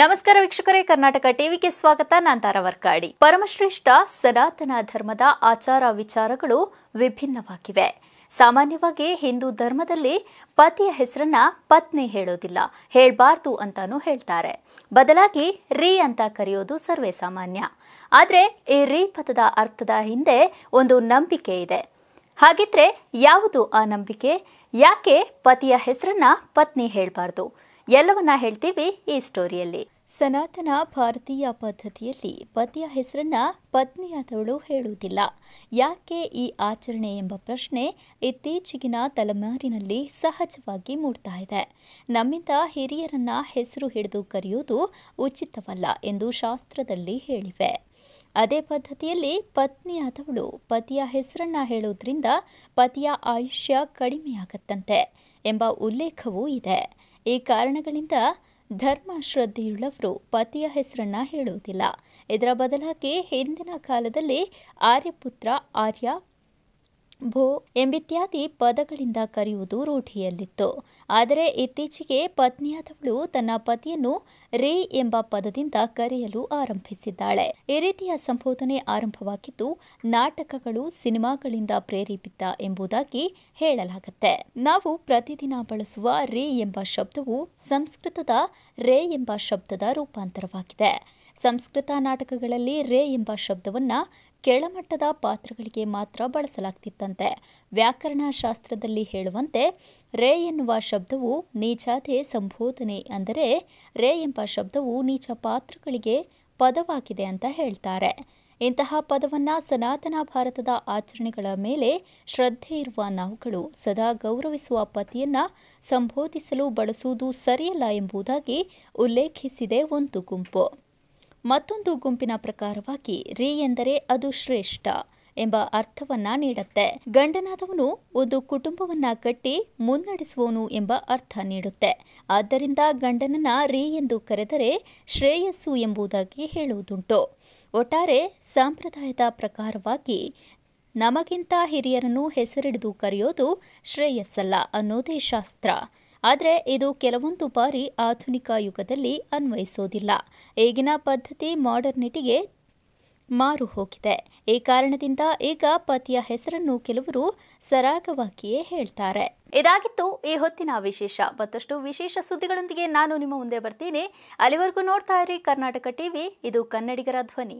ನಮಸ್ಕಾರ ವೀಕ್ಷಕರೇ ಕರ್ನಾಟಕ ಟಿವಿಗೆ ಸ್ವಾಗತ ನಾನ್ ತಾರವರ್ಕಾಡಿ ಪರಮಶ್ರೇಷ್ಠ ಸನಾತನ ಧರ್ಮದ ಆಚಾರ ವಿಚಾರಗಳು ವಿಭಿನ್ನವಾಗಿವೆ ಸಾಮಾನ್ಯವಾಗಿ ಹಿಂದೂ ಧರ್ಮದಲ್ಲಿ ಪತಿಯ ಹೆಸರನ್ನ ಪತ್ನಿ ಹೇಳೋದಿಲ್ಲ ಹೇಳ್ಬಾರ್ದು ಅಂತಾನು ಹೇಳ್ತಾರೆ ಬದಲಾಗಿ ರೀ ಅಂತ ಕರೆಯೋದು ಸರ್ವೇ ಸಾಮಾನ್ಯ ಆದ್ರೆ ಈ ರೀ ಪದದ ಅರ್ಥದ ಹಿಂದೆ ಒಂದು ನಂಬಿಕೆ ಇದೆ ಹಾಗಿದ್ರೆ ಯಾವುದು ಆ ನಂಬಿಕೆ ಯಾಕೆ ಪತಿಯ ಹೆಸರನ್ನ ಪತ್ನಿ ಹೇಳಬಾರ್ದು ಎಲ್ಲವನ್ನ ಹೇಳ್ತೀವಿ ಈ ಸ್ಟೋರಿಯಲ್ಲಿ ಸನಾತನ ಭಾರತೀಯ ಪದ್ಧತಿಯಲ್ಲಿ ಪತಿಯ ಹೆಸರನ್ನ ಪತ್ನಿಯಾದವಳು ಹೇಳುವುದಿಲ್ಲ ಯಾಕೆ ಈ ಆಚರಣೆ ಎಂಬ ಪ್ರಶ್ನೆ ಇತ್ತೀಚೆಗಿನ ತಲೆಮಾರಿನಲ್ಲಿ ಸಹಜವಾಗಿ ಮೂಡ್ತಾ ಇದೆ ನಮ್ಮಿಂದ ಹಿರಿಯರನ್ನ ಹೆಸರು ಹಿಡಿದು ಕರೆಯುವುದು ಉಚಿತವಲ್ಲ ಎಂದು ಶಾಸ್ತ್ರದಲ್ಲಿ ಹೇಳಿವೆ ಅದೇ ಪದ್ಧತಿಯಲ್ಲಿ ಪತ್ನಿಯಾದವಳು ಪತಿಯ ಹೆಸರನ್ನ ಹೇಳುವುದರಿಂದ ಪತಿಯ ಆಯುಷ್ಯ ಕಡಿಮೆಯಾಗತ್ತಂತೆ ಎಂಬ ಉಲ್ಲೇಖವೂ ಇದೆ ಈ ಕಾರಣಗಳಿಂದ ಧರ್ಮ ಶ್ರದ್ಧೆಯುಳ್ಳವರು ಪತಿಯ ಹೆಸರನ್ನ ಹೇಳುವುದಿಲ್ಲ ಇದರ ಬದಲಾಗಿ ಹಿಂದಿನ ಕಾಲದಲ್ಲಿ ಆರ್ಯಪುತ್ರ ಆರ್ಯ ಭೋ ಎಂಬಿತ್ಯಾದಿ ಪದಗಳಿಂದ ಕರೆಯುವುದು ರೂಢಿಯಲ್ಲಿತ್ತು ಆದರೆ ಇತ್ತೀಚೆಗೆ ಪತ್ನಿಯಾದವಳು ತನ್ನ ಪತಿಯನ್ನು ರೇ ಎಂಬ ಪದದಿಂದ ಕರೆಯಲು ಆರಂಭಿಸಿದ್ದಾಳೆ ಈ ರೀತಿಯ ಸಂಬೋಧನೆ ಆರಂಭವಾಗಿದ್ದು ನಾಟಕಗಳು ಸಿನಿಮಾಗಳಿಂದ ಪ್ರೇರೇಪಿತ ಎಂಬುದಾಗಿ ಹೇಳಲಾಗುತ್ತೆ ನಾವು ಪ್ರತಿದಿನ ಬಳಸುವ ರೇ ಎಂಬ ಶಬ್ದವು ಸಂಸ್ಕೃತದ ರೇ ಎಂಬ ಶಬ್ದದ ರೂಪಾಂತರವಾಗಿದೆ ಸಂಸ್ಕೃತ ನಾಟಕಗಳಲ್ಲಿ ರೇ ಎಂಬ ಶಬ್ದವನ್ನು ಕೆಳಮಟ್ಟದ ಪಾತ್ರಗಳಿಗೆ ಮಾತ್ರ ಬಳಸಲಾಗ್ತಿತ್ತಂತೆ ವ್ಯಾಕರಣ ಶಾಸ್ತ್ರದಲ್ಲಿ ಹೇಳುವಂತೆ ರೇ ಎನ್ನುವ ಶಬ್ದವು ನೀಚಾದೆ ಸಂಬೋಧನೆ ಅಂದರೆ ರೇ ಎಂಬ ಶಬ್ದವು ನೀಚ ಪಾತ್ರಗಳಿಗೆ ಪದವಾಗಿದೆ ಅಂತ ಹೇಳ್ತಾರೆ ಇಂತಹ ಪದವನ್ನು ಸನಾತನ ಭಾರತದ ಆಚರಣೆಗಳ ಮೇಲೆ ಶ್ರದ್ಧೆ ಇರುವ ನಾವುಗಳು ಸದಾ ಗೌರವಿಸುವ ಪತಿಯನ್ನು ಸಂಬೋಧಿಸಲು ಬಳಸುವುದು ಸರಿಯಲ್ಲ ಎಂಬುದಾಗಿ ಉಲ್ಲೇಖಿಸಿದೆ ಒಂದು ಗುಂಪು ಮತ್ತೊಂದು ಗುಂಪಿನ ಪ್ರಕಾರವಾಗಿ ರಿ ಎಂದರೆ ಅದು ಶ್ರೇಷ್ಠ ಎಂಬ ಅರ್ಥವನ್ನ ನೀಡುತ್ತೆ ಗಂಡನಾದವನು ಒಂದು ಕುಟುಂಬವನ್ನ ಕಟ್ಟಿ ಮುನ್ನಡೆಸುವವನು ಎಂಬ ಅರ್ಥ ನೀಡುತ್ತೆ ಆದ್ದರಿಂದ ಗಂಡನನ್ನ ರೀ ಎಂದು ಕರೆದರೆ ಶ್ರೇಯಸ್ಸು ಎಂಬುದಾಗಿ ಹೇಳುವುದುಂಟು ಒಟ್ಟಾರೆ ಸಂಪ್ರದಾಯದ ಪ್ರಕಾರವಾಗಿ ನಮಗಿಂತ ಹಿರಿಯರನ್ನು ಹೆಸರಿಡಿದು ಕರೆಯೋದು ಶ್ರೇಯಸ್ಸಲ್ಲ ಅನ್ನೋದೇ ಶಾಸ್ತ್ರ ಆದರೆ ಇದು ಕೆಲವೊಂದು ಬಾರಿ ಆಧುನಿಕ ಯುಗದಲ್ಲಿ ಅನ್ವಯಿಸೋದಿಲ್ಲ ಈಗಿನ ಪದ್ಧತಿ ಮಾಡರ್ನಿಟಿಗೆ ಮಾರು ಹೋಗಿದೆ ಈ ಕಾರಣದಿಂದ ಈಗ ಪತಿಯ ಹೆಸರನ್ನು ಕೆಲವರು ಸರಾಗವಾಗಿಯೇ ಹೇಳ್ತಾರೆ ಇದಾಗಿತ್ತು ಈ ಹೊತ್ತಿನ ವಿಶೇಷ ಮತ್ತಷ್ಟು ವಿಶೇಷ ಸುದ್ದಿಗಳೊಂದಿಗೆ ನಾನು ನಿಮ್ಮ ಮುಂದೆ ಬರ್ತೀನಿ ಅಲ್ಲಿವರೆಗೂ ನೋಡ್ತಾ ಇರಿ ಕರ್ನಾಟಕ ಟಿವಿ ಇದು ಕನ್ನಡಿಗರ ಧ್ವನಿ